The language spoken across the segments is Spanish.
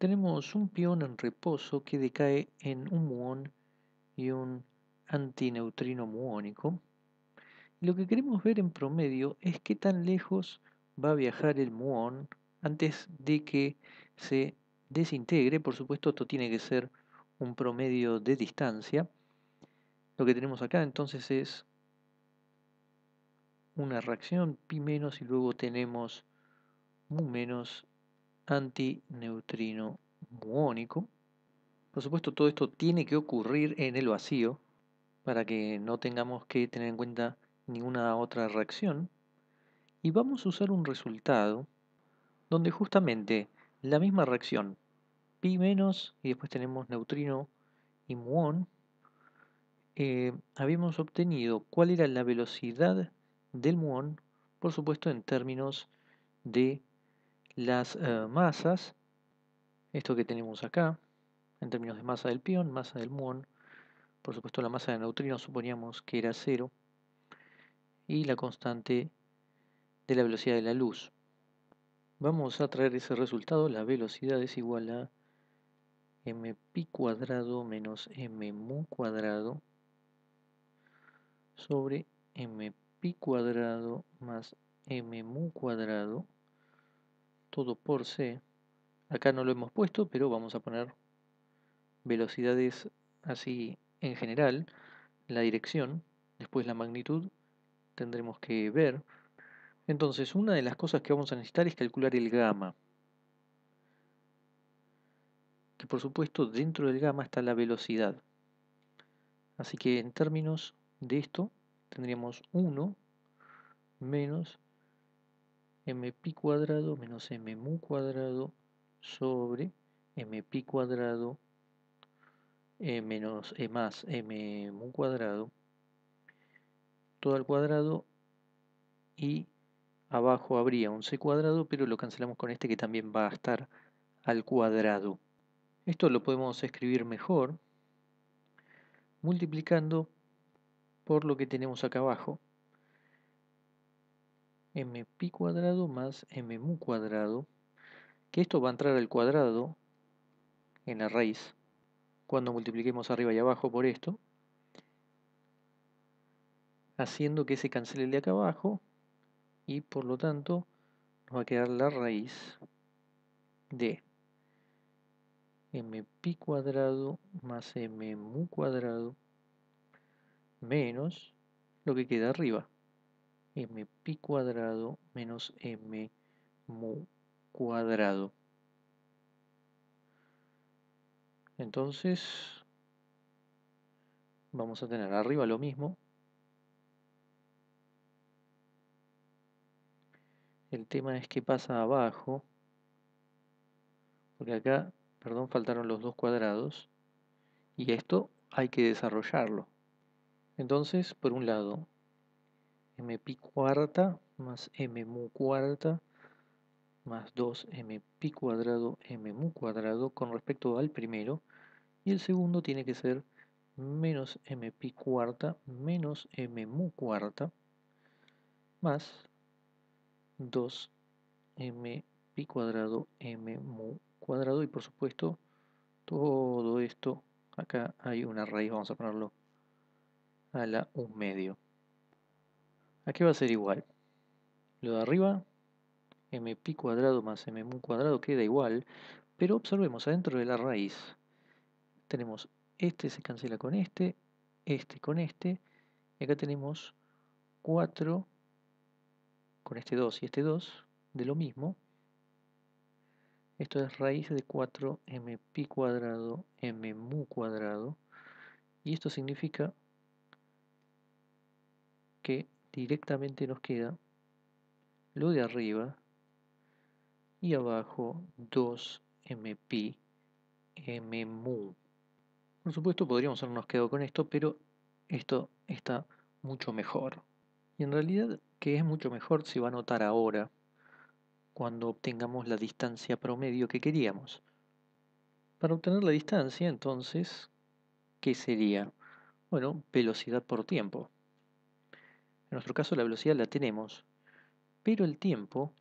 Tenemos un pion en reposo que decae en un muón y un antineutrino muónico. lo que queremos ver en promedio es qué tan lejos va a viajar el muón antes de que se desintegre. Por supuesto, esto tiene que ser un promedio de distancia. Lo que tenemos acá entonces es una reacción pi menos y luego tenemos mu menos antineutrino muónico. Por supuesto, todo esto tiene que ocurrir en el vacío para que no tengamos que tener en cuenta ninguna otra reacción. Y vamos a usar un resultado donde justamente la misma reacción, pi menos, y después tenemos neutrino y muón, eh, habíamos obtenido cuál era la velocidad del muón, por supuesto en términos de las eh, masas, esto que tenemos acá, en términos de masa del pion, masa del muón, por supuesto la masa de neutrino suponíamos que era cero, y la constante de la velocidad de la luz. Vamos a traer ese resultado, la velocidad es igual a mpi cuadrado menos m cuadrado sobre mpi cuadrado más m cuadrado todo por C. Acá no lo hemos puesto, pero vamos a poner velocidades así en general. La dirección, después la magnitud, tendremos que ver. Entonces, una de las cosas que vamos a necesitar es calcular el gamma. Que por supuesto dentro del gamma está la velocidad. Así que en términos de esto, tendríamos 1 menos m pi cuadrado menos m mu cuadrado sobre m pi cuadrado eh, menos eh, m más mu cuadrado todo al cuadrado y abajo habría un c cuadrado pero lo cancelamos con este que también va a estar al cuadrado esto lo podemos escribir mejor multiplicando por lo que tenemos acá abajo pi cuadrado más mu cuadrado, que esto va a entrar al cuadrado en la raíz, cuando multipliquemos arriba y abajo por esto, haciendo que se cancele el de acá abajo, y por lo tanto nos va a quedar la raíz de m pi cuadrado más mu cuadrado menos lo que queda arriba m pi cuadrado menos m mu cuadrado. Entonces, vamos a tener arriba lo mismo. El tema es que pasa abajo, porque acá, perdón, faltaron los dos cuadrados, y esto hay que desarrollarlo. Entonces, por un lado, m pi cuarta más m mu cuarta más 2m cuadrado m mu cuadrado con respecto al primero y el segundo tiene que ser menos m cuarta menos m mu cuarta más 2m pi cuadrado m mu cuadrado y por supuesto todo esto acá hay una raíz vamos a ponerlo a la un medio Aquí va a ser igual. Lo de arriba, mpi cuadrado más mmu cuadrado queda igual, pero observemos, adentro de la raíz tenemos este se cancela con este, este con este, y acá tenemos 4 con este 2 y este 2 de lo mismo. Esto es raíz de 4mpi cuadrado mmu cuadrado. Y esto significa que directamente nos queda lo de arriba y abajo 2mpi mmu. Por supuesto podríamos habernos quedado con esto, pero esto está mucho mejor. Y en realidad que es mucho mejor Si va a notar ahora, cuando obtengamos la distancia promedio que queríamos. Para obtener la distancia, entonces, ¿qué sería? Bueno, velocidad por tiempo. En nuestro caso la velocidad la tenemos, pero el tiempo,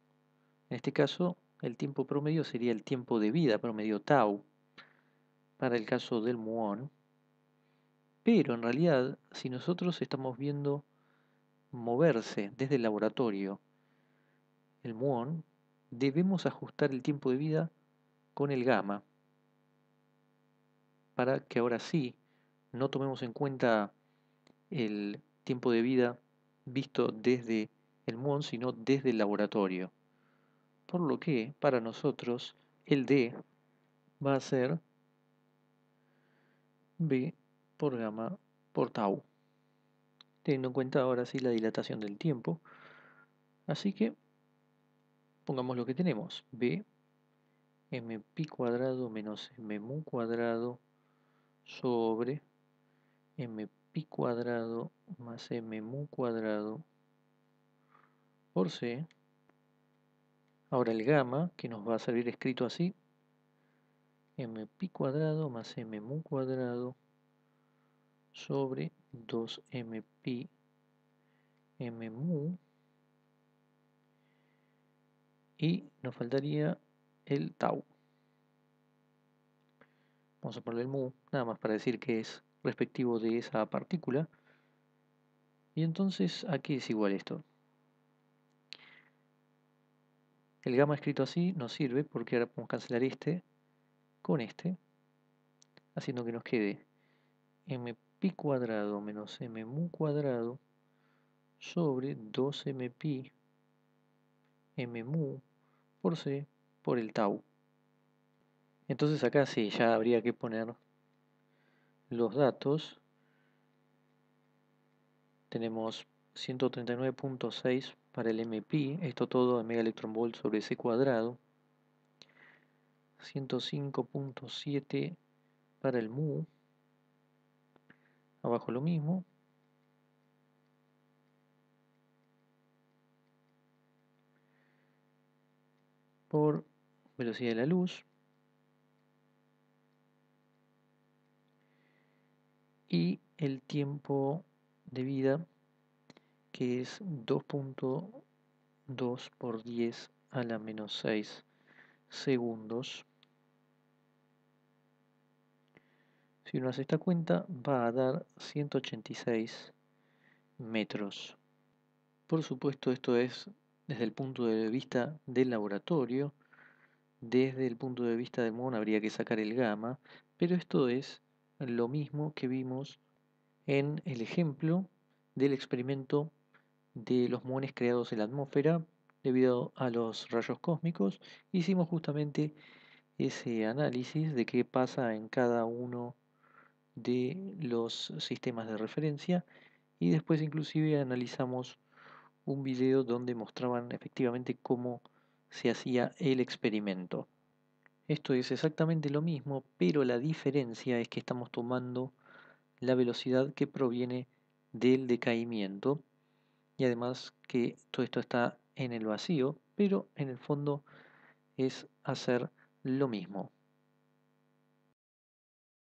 en este caso el tiempo promedio sería el tiempo de vida promedio tau, para el caso del muón, pero en realidad si nosotros estamos viendo moverse desde el laboratorio el muón, debemos ajustar el tiempo de vida con el gamma, para que ahora sí no tomemos en cuenta el tiempo de vida visto desde el muon, sino desde el laboratorio. Por lo que para nosotros el D va a ser B por gamma por tau. Teniendo en cuenta ahora sí la dilatación del tiempo. Así que pongamos lo que tenemos. B mpi cuadrado menos mu cuadrado sobre mp pi cuadrado más m mu cuadrado por c. Ahora el gamma, que nos va a salir escrito así, m pi cuadrado más m mu cuadrado sobre 2m pi m mu y nos faltaría el tau. Vamos a poner el mu, nada más para decir que es respectivo de esa partícula. Y entonces, aquí es igual esto? El gamma escrito así nos sirve porque ahora podemos cancelar este con este, haciendo que nos quede mpi cuadrado menos m mu cuadrado sobre 2mpi m mu por c por el tau. Entonces acá sí, ya habría que poner los datos, tenemos 139.6 para el MP, esto todo en mega volt sobre C cuadrado, 105.7 para el mu, abajo lo mismo, por velocidad de la luz, y el tiempo de vida que es 2.2 por 10 a la menos 6 segundos. Si uno hace esta cuenta va a dar 186 metros. Por supuesto esto es desde el punto de vista del laboratorio, desde el punto de vista del mono habría que sacar el gamma, pero esto es lo mismo que vimos en el ejemplo del experimento de los muones creados en la atmósfera debido a los rayos cósmicos. Hicimos justamente ese análisis de qué pasa en cada uno de los sistemas de referencia y después inclusive analizamos un video donde mostraban efectivamente cómo se hacía el experimento. Esto es exactamente lo mismo, pero la diferencia es que estamos tomando la velocidad que proviene del decaimiento y además que todo esto está en el vacío, pero en el fondo es hacer lo mismo.